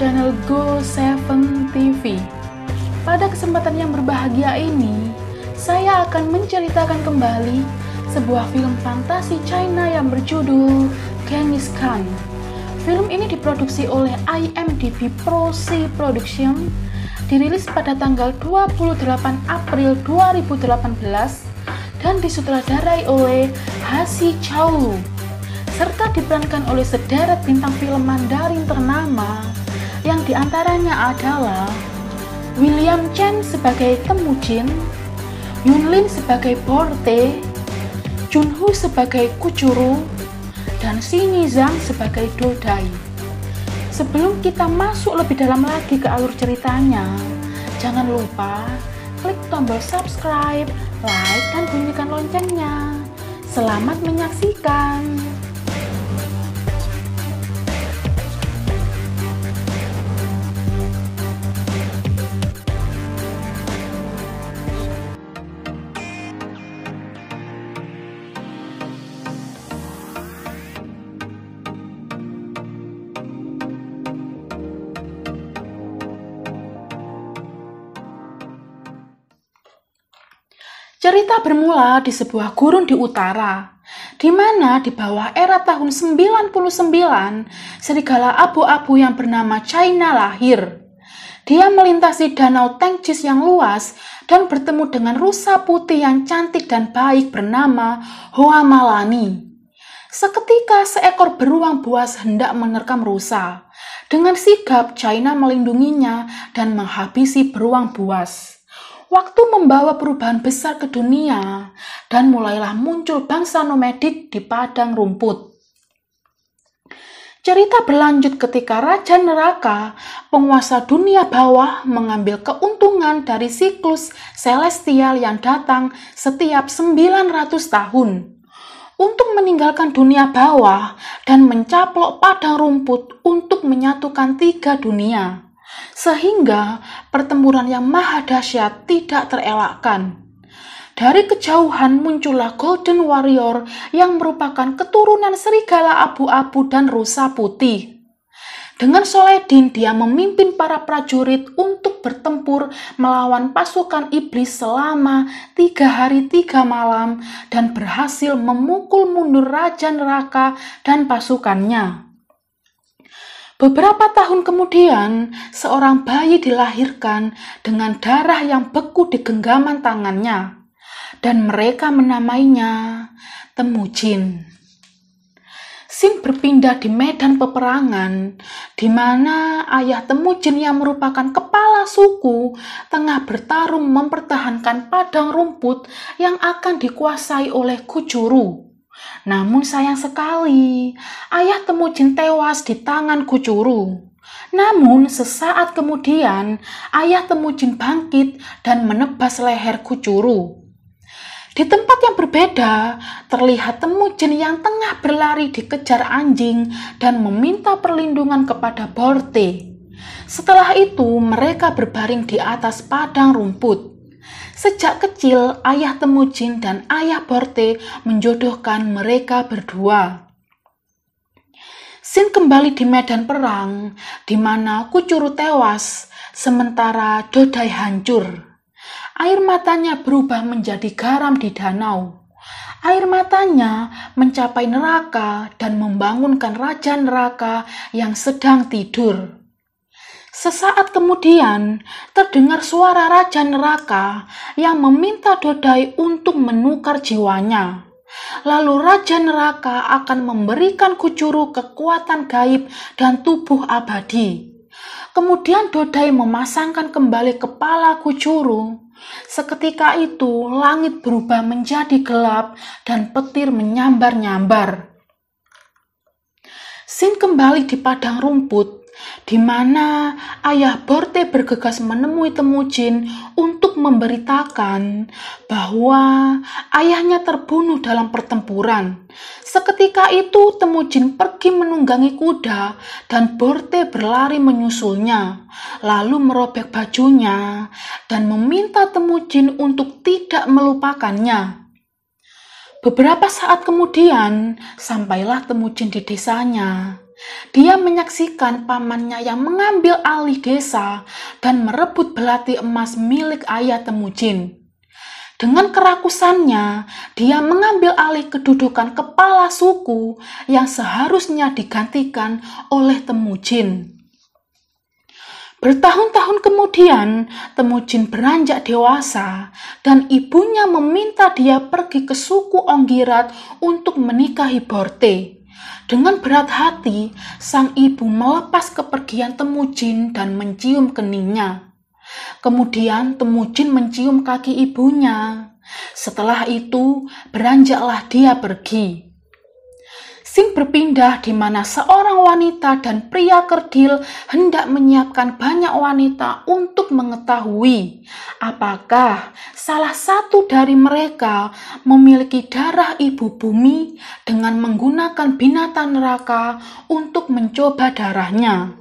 channel Go7 TV. Pada kesempatan yang berbahagia ini, saya akan menceritakan kembali sebuah film fantasi China yang berjudul Genghis Khan. Film ini diproduksi oleh IMDb Pro C Production, dirilis pada tanggal 28 April 2018 dan disutradarai oleh Hasi Chao serta diperankan oleh sederet bintang film Mandarin ternama yang diantaranya adalah William Chen sebagai Temujin, Yun Lin sebagai Borte, Junhu sebagai Kucuru, dan Sinizan sebagai Dodai. Sebelum kita masuk lebih dalam lagi ke alur ceritanya, jangan lupa klik tombol subscribe, like, dan bunyikan loncengnya. Selamat menyaksikan! Cerita bermula di sebuah gurun di utara, di mana di bawah era tahun 99, serigala abu-abu yang bernama China lahir. Dia melintasi danau Tengcis yang luas dan bertemu dengan rusa putih yang cantik dan baik bernama Hoamalani. Seketika seekor beruang buas hendak menerkam rusa. Dengan sigap, China melindunginya dan menghabisi beruang buas. Waktu membawa perubahan besar ke dunia dan mulailah muncul bangsa nomadik di padang rumput. Cerita berlanjut ketika Raja Neraka, penguasa dunia bawah, mengambil keuntungan dari siklus celestial yang datang setiap 900 tahun untuk meninggalkan dunia bawah dan mencaplok padang rumput untuk menyatukan tiga dunia sehingga pertempuran yang maha dahsyat tidak terelakkan. Dari kejauhan muncullah Golden Warrior yang merupakan keturunan serigala abu-abu dan rusa putih. Dengan Soledin, dia memimpin para prajurit untuk bertempur melawan pasukan iblis selama tiga hari tiga malam dan berhasil memukul mundur Raja Neraka dan pasukannya. Beberapa tahun kemudian, seorang bayi dilahirkan dengan darah yang beku di genggaman tangannya, dan mereka menamainya Temujin. Sim berpindah di medan peperangan, di mana ayah Temujin yang merupakan kepala suku tengah bertarung mempertahankan padang rumput yang akan dikuasai oleh Kujuru namun sayang sekali, ayah Temujin tewas di tangan kucuru. Namun sesaat kemudian, ayah Temujin bangkit dan menebas leher kucuru. Di tempat yang berbeda, terlihat Temujin yang tengah berlari dikejar anjing dan meminta perlindungan kepada Borte. Setelah itu, mereka berbaring di atas padang rumput. Sejak kecil, ayah Temujin dan ayah Borte menjodohkan mereka berdua. Sin kembali di medan perang, di mana Kucuru tewas, sementara Dodai hancur. Air matanya berubah menjadi garam di danau. Air matanya mencapai neraka dan membangunkan raja neraka yang sedang tidur. Sesaat kemudian, terdengar suara raja neraka yang meminta Dodai untuk menukar jiwanya. Lalu raja neraka akan memberikan kucuru kekuatan gaib dan tubuh abadi. Kemudian Dodai memasangkan kembali kepala kucuru. Seketika itu, langit berubah menjadi gelap dan petir menyambar-nyambar. Sin kembali di padang rumput di mana ayah Borte bergegas menemui Temujin untuk memberitakan bahwa ayahnya terbunuh dalam pertempuran. Seketika itu Temujin pergi menunggangi kuda dan Borte berlari menyusulnya, lalu merobek bajunya dan meminta Temujin untuk tidak melupakannya. Beberapa saat kemudian, sampailah Temujin di desanya. Dia menyaksikan pamannya yang mengambil alih desa dan merebut belati emas milik ayah Temujin. Dengan kerakusannya, dia mengambil alih kedudukan kepala suku yang seharusnya digantikan oleh Temujin. Bertahun-tahun kemudian, Temujin beranjak dewasa dan ibunya meminta dia pergi ke suku Onggirat untuk menikahi Borte. Dengan berat hati, sang ibu melepas kepergian Temujin dan mencium keningnya. Kemudian Temujin mencium kaki ibunya. Setelah itu, beranjaklah dia pergi sing berpindah di mana seorang wanita dan pria kerdil hendak menyiapkan banyak wanita untuk mengetahui apakah salah satu dari mereka memiliki darah ibu bumi dengan menggunakan binatang neraka untuk mencoba darahnya.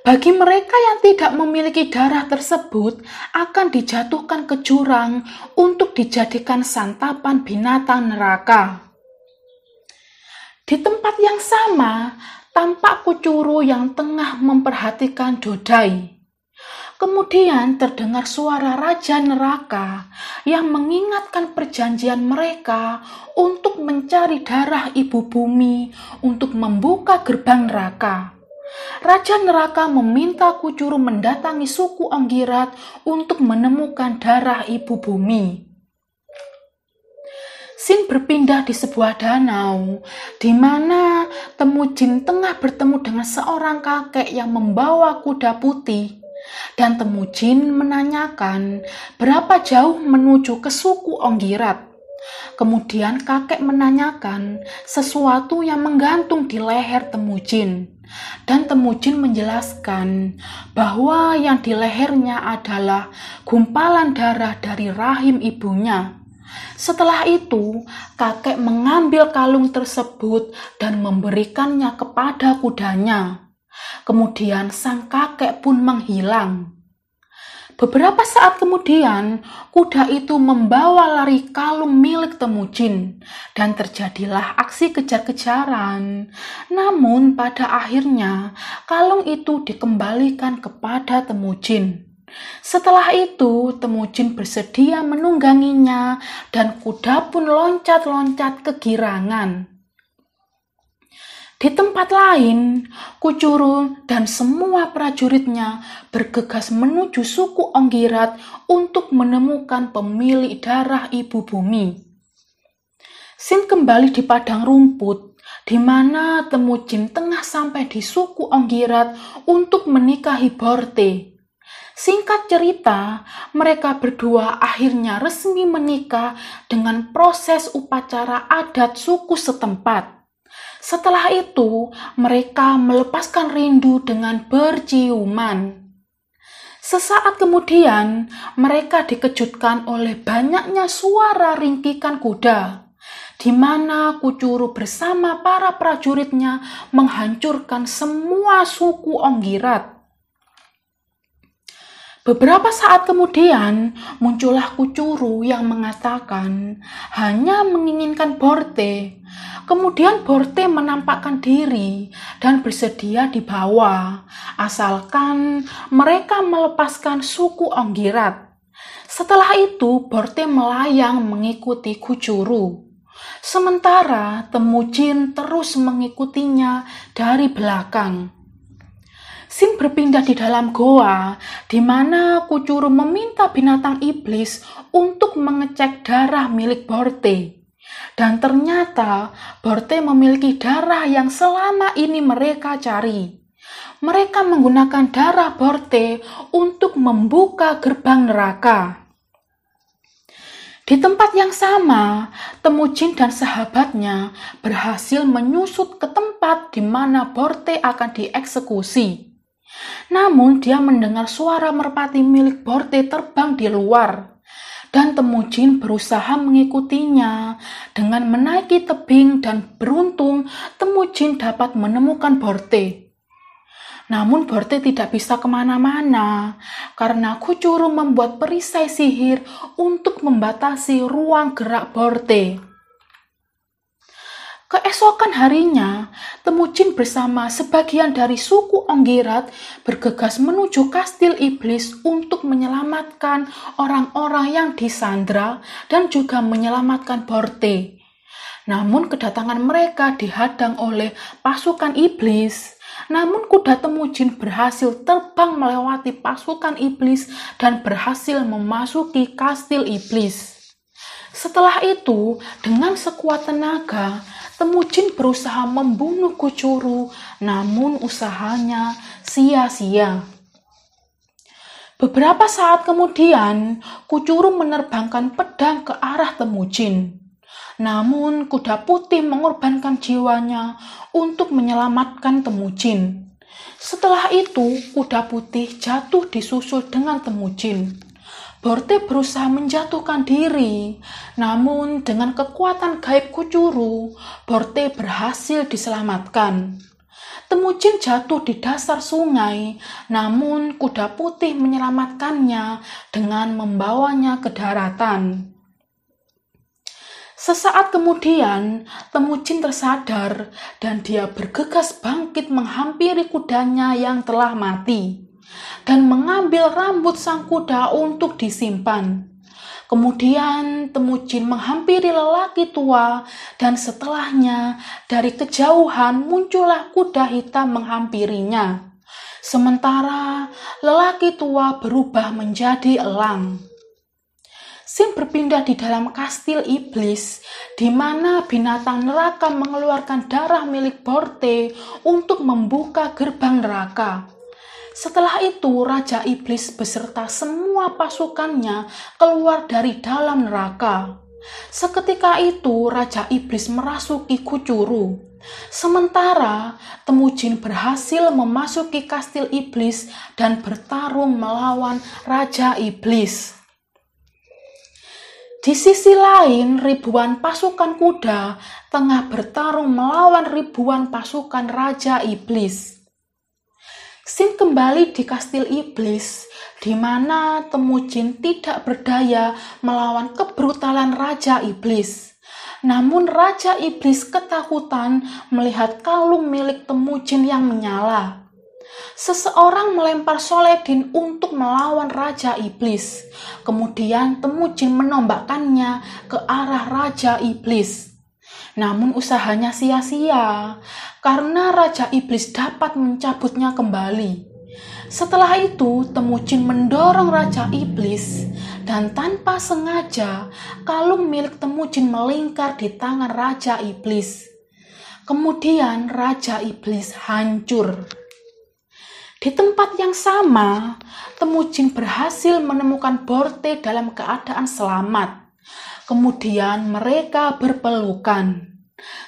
Bagi mereka yang tidak memiliki darah tersebut, akan dijatuhkan ke jurang untuk dijadikan santapan binatang neraka. Di tempat yang sama, tampak kucuru yang tengah memperhatikan Dodai. Kemudian terdengar suara raja neraka yang mengingatkan perjanjian mereka untuk mencari darah ibu bumi untuk membuka gerbang neraka. Raja neraka meminta kucuru mendatangi suku Anggirat untuk menemukan darah ibu bumi. Sin berpindah di sebuah danau, di mana temujin tengah bertemu dengan seorang kakek yang membawa kuda putih. Dan temujin menanyakan berapa jauh menuju ke suku Onggirat. Kemudian kakek menanyakan sesuatu yang menggantung di leher temujin, Dan Temujin menjelaskan bahwa yang di lehernya adalah gumpalan darah dari rahim ibunya. Setelah itu, kakek mengambil kalung tersebut dan memberikannya kepada kudanya. Kemudian sang kakek pun menghilang. Beberapa saat kemudian, kuda itu membawa lari kalung milik Temujin dan terjadilah aksi kejar-kejaran. Namun pada akhirnya, kalung itu dikembalikan kepada Temujin. Setelah itu, Temujin bersedia menungganginya dan kuda pun loncat-loncat ke girangan. Di tempat lain, Kucurun dan semua prajuritnya bergegas menuju suku Onggirat untuk menemukan pemilik darah ibu bumi. Sin kembali di padang rumput, di mana Temujin tengah sampai di suku Onggirat untuk menikahi Borte Singkat cerita, mereka berdua akhirnya resmi menikah dengan proses upacara adat suku setempat. Setelah itu, mereka melepaskan rindu dengan berciuman. Sesaat kemudian, mereka dikejutkan oleh banyaknya suara ringkikan kuda, di mana Kucuru bersama para prajuritnya menghancurkan semua suku Onggirat. Beberapa saat kemudian, muncullah Kucuru yang mengatakan hanya menginginkan Borte. Kemudian Borte menampakkan diri dan bersedia dibawa, asalkan mereka melepaskan suku Onggirat. Setelah itu, Borte melayang mengikuti Kucuru. Sementara Temujin terus mengikutinya dari belakang. Jin berpindah di dalam goa, di mana Kucuru meminta binatang iblis untuk mengecek darah milik Borte. Dan ternyata Borte memiliki darah yang selama ini mereka cari. Mereka menggunakan darah Borte untuk membuka gerbang neraka. Di tempat yang sama, Temujin dan sahabatnya berhasil menyusut ke tempat di mana Borte akan dieksekusi. Namun dia mendengar suara merpati milik Borte terbang di luar. Dan Temujin berusaha mengikutinya. Dengan menaiki tebing dan beruntung, Temujin dapat menemukan Borte. Namun Borte tidak bisa kemana-mana karena Kucuru membuat perisai sihir untuk membatasi ruang gerak Borte. Keesokan harinya, Temujin bersama sebagian dari suku Onggirat bergegas menuju kastil iblis untuk menyelamatkan orang-orang yang disandra dan juga menyelamatkan Borte. Namun kedatangan mereka dihadang oleh pasukan iblis. Namun kuda Temujin berhasil terbang melewati pasukan iblis dan berhasil memasuki kastil iblis. Setelah itu, dengan sekuat tenaga, Temujin berusaha membunuh Kucuru, namun usahanya sia-sia. Beberapa saat kemudian, Kucuru menerbangkan pedang ke arah Temujin. Namun, kuda putih mengorbankan jiwanya untuk menyelamatkan Temujin. Setelah itu, kuda putih jatuh disusul dengan Temujin. Borte berusaha menjatuhkan diri, namun dengan kekuatan gaib kucuru, Borte berhasil diselamatkan. Temujin jatuh di dasar sungai, namun kuda putih menyelamatkannya dengan membawanya ke daratan. Sesaat kemudian, Temujin tersadar dan dia bergegas bangkit menghampiri kudanya yang telah mati dan mengambil rambut sang kuda untuk disimpan. Kemudian Temujin menghampiri lelaki tua dan setelahnya dari kejauhan muncullah kuda hitam menghampirinya. Sementara lelaki tua berubah menjadi elang. Sin berpindah di dalam kastil iblis, di mana binatang neraka mengeluarkan darah milik Porte untuk membuka gerbang neraka. Setelah itu, Raja Iblis beserta semua pasukannya keluar dari dalam neraka. Seketika itu, Raja Iblis merasuki Kucuru. Sementara Temujin berhasil memasuki kastil Iblis dan bertarung melawan Raja Iblis. Di sisi lain, ribuan pasukan kuda tengah bertarung melawan ribuan pasukan Raja Iblis. Sin kembali di kastil iblis, di mana Temujin tidak berdaya melawan kebrutalan Raja Iblis. Namun Raja Iblis ketakutan melihat kalung milik Temujin yang menyala. Seseorang melempar Soledin untuk melawan Raja Iblis. Kemudian Temujin menombakkannya ke arah Raja Iblis. Namun usahanya sia-sia karena Raja Iblis dapat mencabutnya kembali. Setelah itu, Temujin mendorong Raja Iblis dan tanpa sengaja kalung milik Temujin melingkar di tangan Raja Iblis. Kemudian Raja Iblis hancur. Di tempat yang sama, Temujin berhasil menemukan Borte dalam keadaan selamat. Kemudian mereka berpelukan.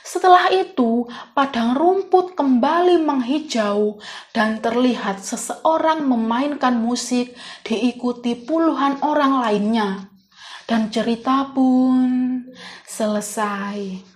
Setelah itu, padang rumput kembali menghijau dan terlihat seseorang memainkan musik diikuti puluhan orang lainnya. Dan cerita pun selesai.